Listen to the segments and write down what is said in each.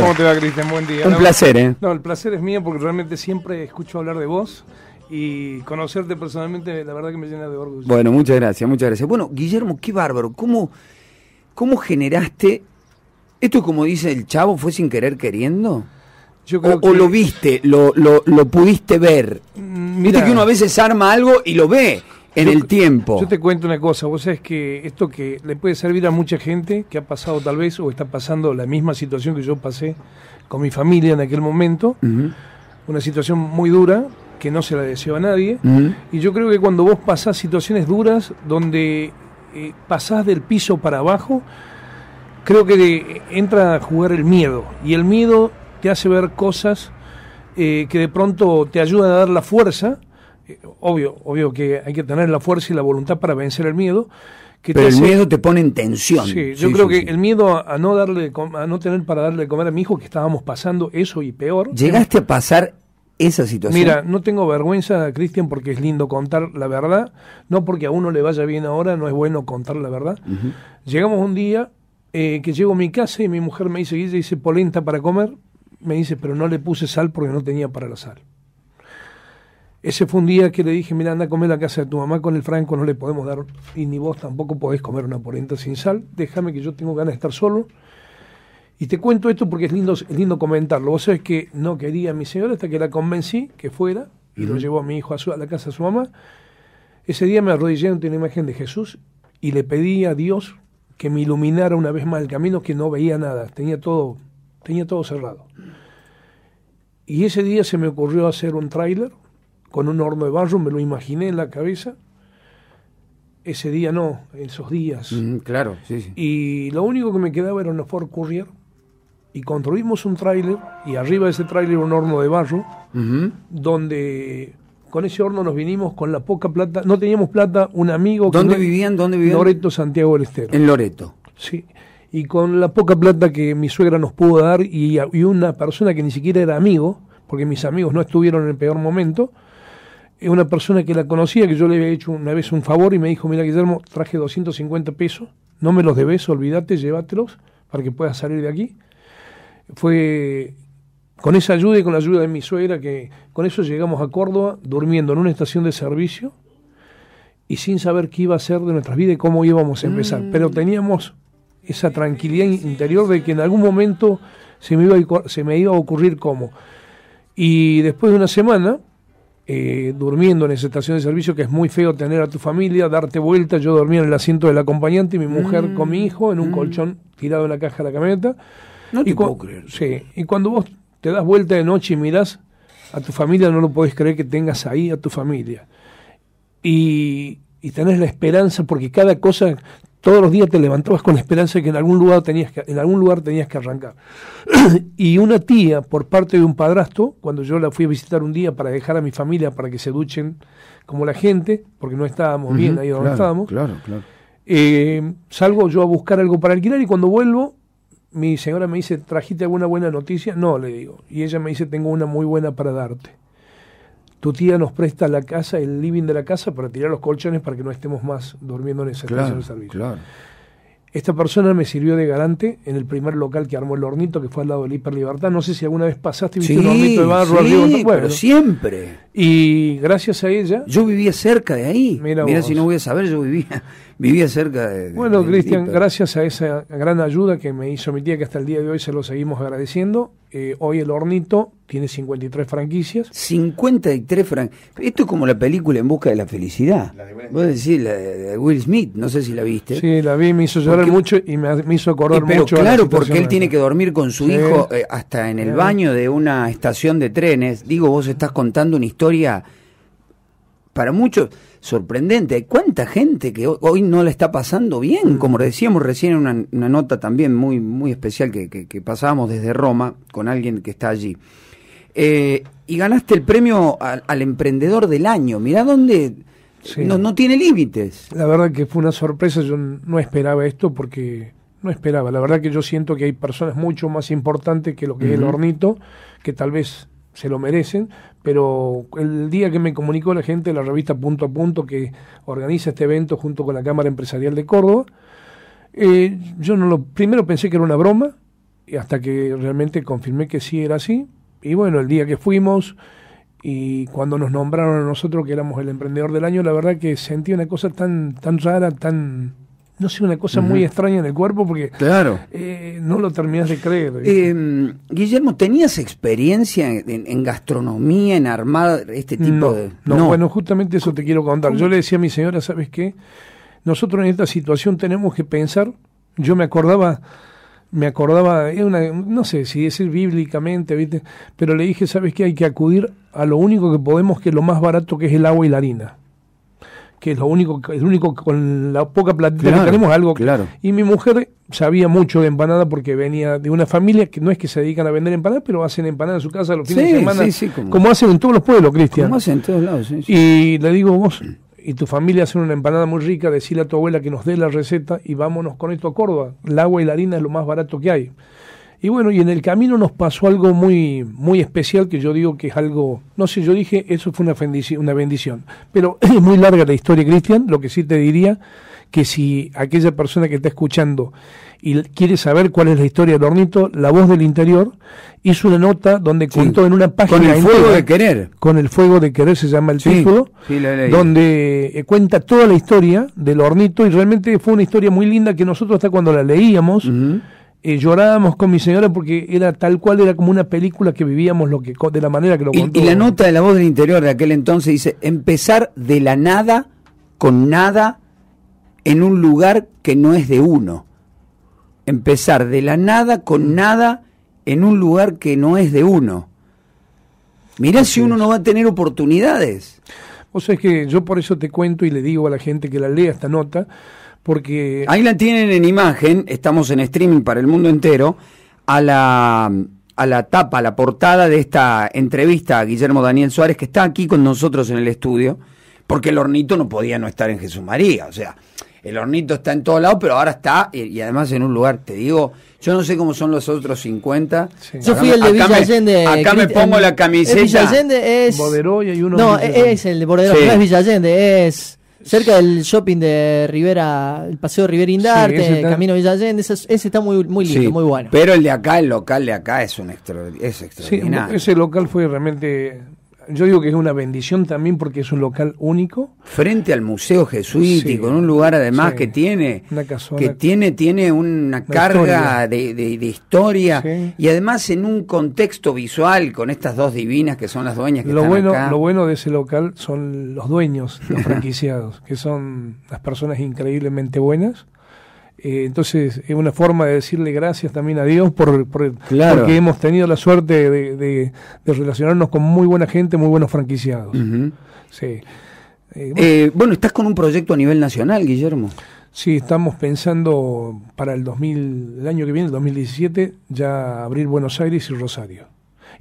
¿Cómo te va, Cristian? Buen día. Un placer, ¿eh? No, el placer es mío porque realmente siempre escucho hablar de vos y conocerte personalmente, la verdad que me llena de orgullo. Bueno, muchas gracias, muchas gracias. Bueno, Guillermo, qué bárbaro. ¿Cómo, cómo generaste. ¿Esto, como dice el chavo, fue sin querer queriendo? Yo o, lo viste, lo, lo, pudiste ver. Mira mm, Viste que uno a veces arma algo y lo ve en el tiempo. Yo te cuento una cosa, vos sabés que esto que le puede servir a mucha gente que ha pasado tal vez o está pasando la misma situación que yo pasé con mi familia en aquel momento, una situación muy dura que no se la deseo a nadie, y yo creo que cuando vos pasás situaciones duras donde eh, pasás del piso para abajo, creo que entra a jugar el miedo, y el miedo te hace ver cosas eh, que de pronto te ayudan a dar la fuerza, eh, obvio, obvio que hay que tener la fuerza y la voluntad para vencer el miedo. Que Pero el miedo te pone en tensión. Sí, yo creo que el miedo a, no darle, a no tener para darle de comer a mi hijo, que estábamos pasando eso y peor. ¿Llegaste a pasar esa situación. Mira, no tengo vergüenza, Cristian, porque es lindo contar la verdad. No porque a uno le vaya bien ahora, no es bueno contar la verdad. Llegamos un día eh, que llego a mi casa y mi mujer me dice, dice polenta para comer. Me dice, pero no le puse sal porque no tenía para la sal. Ese fue un día que le dije, mira, anda a comer a la casa de tu mamá, con el Franco no le podemos dar, y ni vos tampoco podés comer una polenta sin sal, déjame que yo tengo ganas de estar solo. Y te cuento esto porque es lindo, es lindo comentarlo. Vos sabés que no quería a mi señora hasta que la convencí que fuera, y lo llevó a mi hijo a, su, la casa de su mamá. Ese día me arrodillé ante una imagen de Jesús y le pedí a Dios que me iluminara una vez más el camino que no veía nada, tenía todo, tenía todo cerrado. Y ese día se me ocurrió hacer un tráiler con un horno de barro, me lo imaginé en la cabeza. Ese día no, esos días. Mm, claro, sí, Y lo único que me quedaba era una Ford Courier y construimos un tráiler y arriba de ese tráiler un horno de barro, donde con ese horno nos vinimos con la poca plata, no teníamos plata, un amigo... ¿Dónde vivían? ¿Dónde vivían? Loreto, Santiago del Estero. En Loreto. Sí, y con la poca plata que mi suegra nos pudo dar y, y una persona que ni siquiera era amigo, porque mis amigos no estuvieron en el peor momento, es una persona que la conocía, que yo le había hecho una vez un favor y me dijo, mira Guillermo, traje 250 pesos, no me los debes, olvídate, llévatelos para que puedas salir de aquí. Fue con esa ayuda y con la ayuda de mi suegra que con eso llegamos a Córdoba durmiendo en una estación de servicio y sin saber qué iba a ser de nuestras vidas y cómo íbamos a empezar. Mm. Pero teníamos esa tranquilidad interior de que en algún momento se me iba se me iba a ocurrir cómo. Y después de una semana eh, durmiendo en esa estación de servicio, que es muy feo tener a tu familia, darte vuelta. Yo dormía en el asiento del acompañante y mi mujer mm. con mi hijo en un mm. colchón tirado en la caja de la camioneta. No te y puedo creer. Sí, y cuando vos te das vuelta de noche y miras a tu familia, no lo podés creer que tengas ahí a tu familia. Y, y tenés la esperanza, porque cada cosa todos los días te levantabas con la esperanza de que en algún lugar tenías que, en algún lugar tenías que arrancar. y una tía, por parte de un padrastro, cuando yo la fui a visitar un día para dejar a mi familia para que se duchen como la gente, porque no estábamos bien ahí donde estábamos, claro, eh, salgo yo a buscar algo para alquilar y cuando vuelvo, mi señora me dice, ¿trajiste alguna buena noticia? No, le digo. Y ella me dice, tengo una muy buena para darte tu tía nos presta la casa, el living de la casa para tirar los colchones para que no estemos más durmiendo en esa servicio. Claro. Esta persona me sirvió de garante en el primer local que armó el hornito, que fue al lado del Hiper Libertad. No sé si alguna vez pasaste y viste sí, hornito de barro sí, pero siempre. Y gracias a ella. Yo vivía cerca de ahí. Mira, Mira, si no voy a saber, yo vivía vivía cerca de... Bueno, Cristian, gracias a esa gran ayuda que me hizo mi tía, que hasta el día de hoy se lo seguimos agradeciendo, eh, hoy el hornito tiene 53 franquicias. 53 franquicias. Esto es como la película En Busca de la Felicidad. Vos Will Smith, no sé si la viste. Sí, la vi, me hizo llorar mucho y me, hizo acordar eh, pero mucho. Claro, porque él tiene que dormir con su hijo eh, hasta en el baño de una estación de trenes. Digo, vos estás contando una historia para muchos sorprendente. Hay cuánta gente que hoy no la está pasando bien, mm. como decíamos recién en una, nota también muy, muy especial que, que, pasábamos desde Roma con alguien que está allí. Eh, y ganaste el premio al, emprendedor del año. Mirá dónde no, no tiene límites. La verdad que fue una sorpresa, yo no esperaba esto porque no esperaba. La verdad que yo siento que hay personas mucho más importantes que lo que es el hornito, que tal vez se lo merecen, pero el día que me comunicó la gente de la revista Punto a Punto que organiza este evento junto con la Cámara Empresarial de Córdoba, eh, yo no lo, primero pensé que era una broma, y hasta que realmente confirmé que sí era así, y bueno, el día que fuimos y cuando nos nombraron a nosotros que éramos el emprendedor del año, la verdad que sentí una cosa tan, tan rara, tan no sé, una cosa muy extraña en el cuerpo porque eh, no lo terminás de creer. Em, Guillermo, ¿tenías experiencia en, gastronomía, en armada, este tipo de...? No, bueno, justamente eso te quiero contar. Yo le decía a mi señora, ¿sabes qué? Nosotros en esta situación tenemos que pensar, yo me acordaba, me acordaba, no sé si decir bíblicamente, pero le dije, ¿sabes qué? Hay que acudir a lo único que podemos, que es lo más barato, que es el agua y la harina que es lo único, el único con la poca platita tenemos, algo. Claro. Y mi mujer sabía mucho de empanada porque venía de una familia que no es que se dedican a vender empanadas, pero hacen empanada en su casa los fines de semana, como, hacen en todos los pueblos, Cristian. Como hacen en todos lados, Y le digo, vos y tu familia hace una empanada muy rica, decirle a tu abuela que nos dé la receta y vámonos con esto a Córdoba. El agua y la harina es lo más barato que hay. Y bueno, y en el camino nos pasó algo muy, muy especial que yo digo que es algo, no sé, yo dije, eso fue una bendición, Pero es muy larga la historia, Cristian, lo que sí te diría, que si aquella persona que está escuchando y quiere saber cuál es la historia del hornito, La Voz del Interior hizo una nota donde cuento contó en una página. Con el fuego de querer. Con el fuego de querer se llama el título, donde eh, cuenta toda la historia del hornito y realmente fue una historia muy linda que nosotros hasta cuando la leíamos. Eh, llorábamos con mi señora porque era tal cual, era como una película que vivíamos lo que de la manera que lo contó. Y, la nota de la voz del interior de aquel entonces dice, empezar de la nada, con nada, en un lugar que no es de uno. Empezar de la nada, con nada, en un lugar que no es de uno. Mirá si uno no va a tener oportunidades. o sea, es que yo por eso te cuento y le digo a la gente que la lea esta nota, porque... Ahí la tienen en imagen, estamos en streaming para el mundo entero, a la, a la tapa, a la portada de esta entrevista a Guillermo Daniel Suárez, que está aquí con nosotros en el estudio, porque el hornito no podía no estar en Jesús María, o sea, el hornito está en todos lados, pero ahora está, eh, y además en un lugar, te digo, yo no sé cómo son los otros 50. Yo fui el de Villa Allende. Acá me, pongo la camiseta. Villa Allende es... No, es el de no es Villa Allende, es cerca del shopping de Rivera, el paseo Rivera Indarte, Camino Villa ese, está muy, muy lindo, muy bueno. Pero el de acá, el local de acá es un es extraordinario. Sí, ese local fue realmente yo digo que es una bendición también porque es un local único. Frente al Museo Jesuítico, y en un lugar además que tiene una que tiene, tiene una, carga De, de, historia y además en un contexto visual con estas dos divinas que son las dueñas que lo están bueno, Lo bueno de ese local son los dueños, los franquiciados, que son las personas increíblemente buenas eh, entonces es una forma de decirle gracias también a Dios por, porque hemos tenido la suerte de, relacionarnos con muy buena gente, muy buenos franquiciados. Eh, eh, bueno. estás con un proyecto a nivel nacional, Guillermo. Sí, estamos pensando para el 2000, el año que viene, el 2017, ya abrir Buenos Aires y Rosario.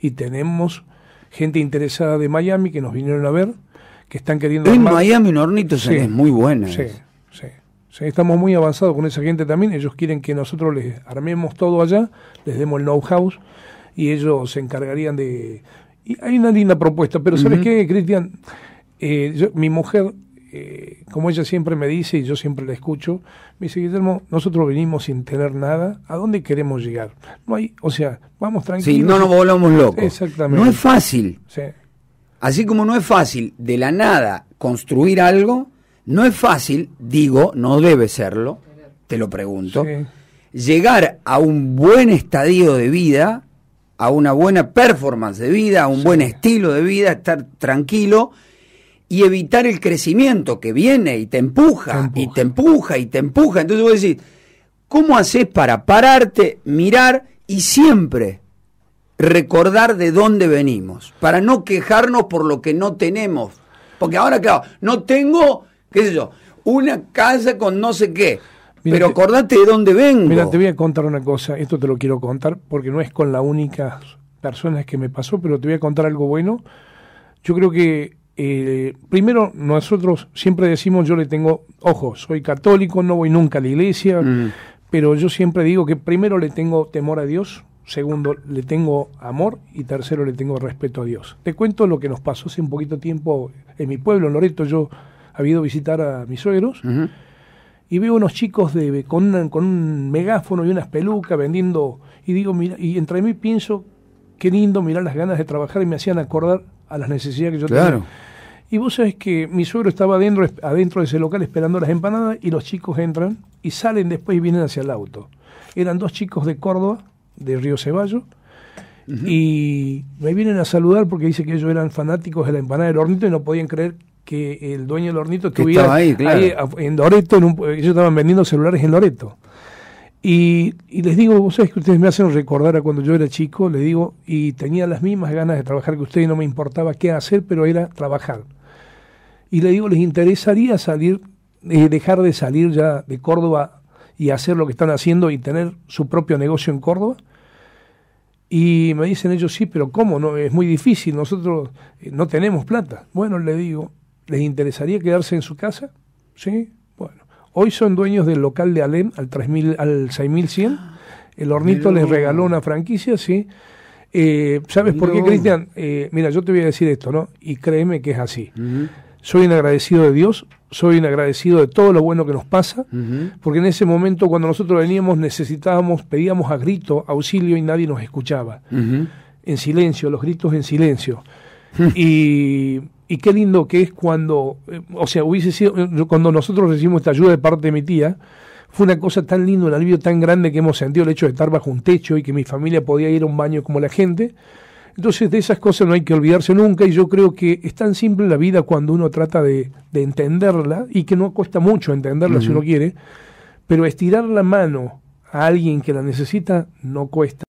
Y tenemos gente interesada de Miami que nos vinieron a ver, que están queriendo. En Miami un hornito es muy buena. Sí estamos muy avanzados con esa gente también. Ellos quieren que nosotros les armemos todo allá, les demos el know-how y ellos se encargarían de. Y hay una linda propuesta, pero ¿sabes qué, Cristian? Eh, mi mujer, eh, como ella siempre me dice y yo siempre la escucho, me dice, Guillermo, nosotros venimos sin tener nada, ¿a dónde queremos llegar? No hay, o sea, vamos tranquilos. Sí, no nos volvamos locos. Exactamente. No es fácil. Así como no es fácil de la nada construir algo, no es fácil, digo, no debe serlo, te lo pregunto, llegar a un buen estadio de vida, a una buena performance de vida, a un buen estilo de vida, estar tranquilo y evitar el crecimiento que viene y te empuja, y te empuja y te empuja. Entonces vos decís, ¿cómo haces para pararte, mirar y siempre recordar de dónde venimos? Para no quejarnos por lo que no tenemos. Porque ahora, claro, no tengo qué sé yo, una casa con no sé qué. pero acordate de dónde vengo. Mira, te voy a contar una cosa, esto te lo quiero contar porque no es con la única personas que me pasó, pero te voy a contar algo bueno. Yo creo que eh, primero nosotros siempre decimos, yo le tengo, ojo, soy católico, no voy nunca a la iglesia, mm. pero yo siempre digo que primero le tengo temor a Dios, segundo le tengo amor y tercero le tengo respeto a Dios. Te cuento lo que nos pasó hace un poquito tiempo en mi pueblo, en Loreto, yo había ido a visitar a mis suegros. Y veo unos chicos de, con, con un megáfono y unas pelucas vendiendo. Y digo, mira, y entre mí pienso, qué lindo mirar las ganas de trabajar y me hacían acordar a las necesidades que yo tenía. Y vos sabés que mi suegro estaba adentro, adentro de ese local esperando las empanadas y los chicos entran y salen después y vienen hacia el auto. Eran dos chicos de Córdoba, de Río Ceballo, y me vienen a saludar porque dice que ellos eran fanáticos de la empanada del hornito y no podían creer que el dueño del hornito estuviera ahí, claro. en Loreto, ellos estaban vendiendo celulares en Loreto. Y, les digo, que ustedes me hacen recordar a cuando yo era chico, le digo, y tenía las mismas ganas de trabajar que ustedes, no me importaba qué hacer, pero era trabajar. Y le digo, ¿les interesaría salir, eh, dejar de salir ya de Córdoba y hacer lo que están haciendo y tener su propio negocio en Córdoba? Y me dicen ellos, sí, pero ¿cómo? No, es muy difícil, nosotros eh, no tenemos plata. Bueno, le digo, ¿Les interesaría quedarse en su casa? Sí, bueno. Hoy son dueños del local de Alem al, 3000, al 6100. Ah, El hornito les regaló una franquicia, sí. Eh, ¿Sabes por qué, Cristian? Eh, mira, yo te voy a decir esto, ¿no? Y créeme que es así. Soy un agradecido de Dios, soy un agradecido de todo lo bueno que nos pasa, porque en ese momento cuando nosotros veníamos necesitábamos, pedíamos a grito auxilio y nadie nos escuchaba. En silencio, los gritos en silencio. y y qué lindo que es cuando, eh, o sea, hubiese sido, eh, cuando nosotros recibimos esta ayuda de parte de mi tía, fue una cosa tan linda, un alivio tan grande que hemos sentido el hecho de estar bajo un techo y que mi familia podía ir a un baño como la gente. Entonces de esas cosas no hay que olvidarse nunca y yo creo que es tan simple la vida cuando uno trata de, entenderla y que no cuesta mucho entenderla si uno quiere, pero estirar la mano a alguien que la necesita no cuesta.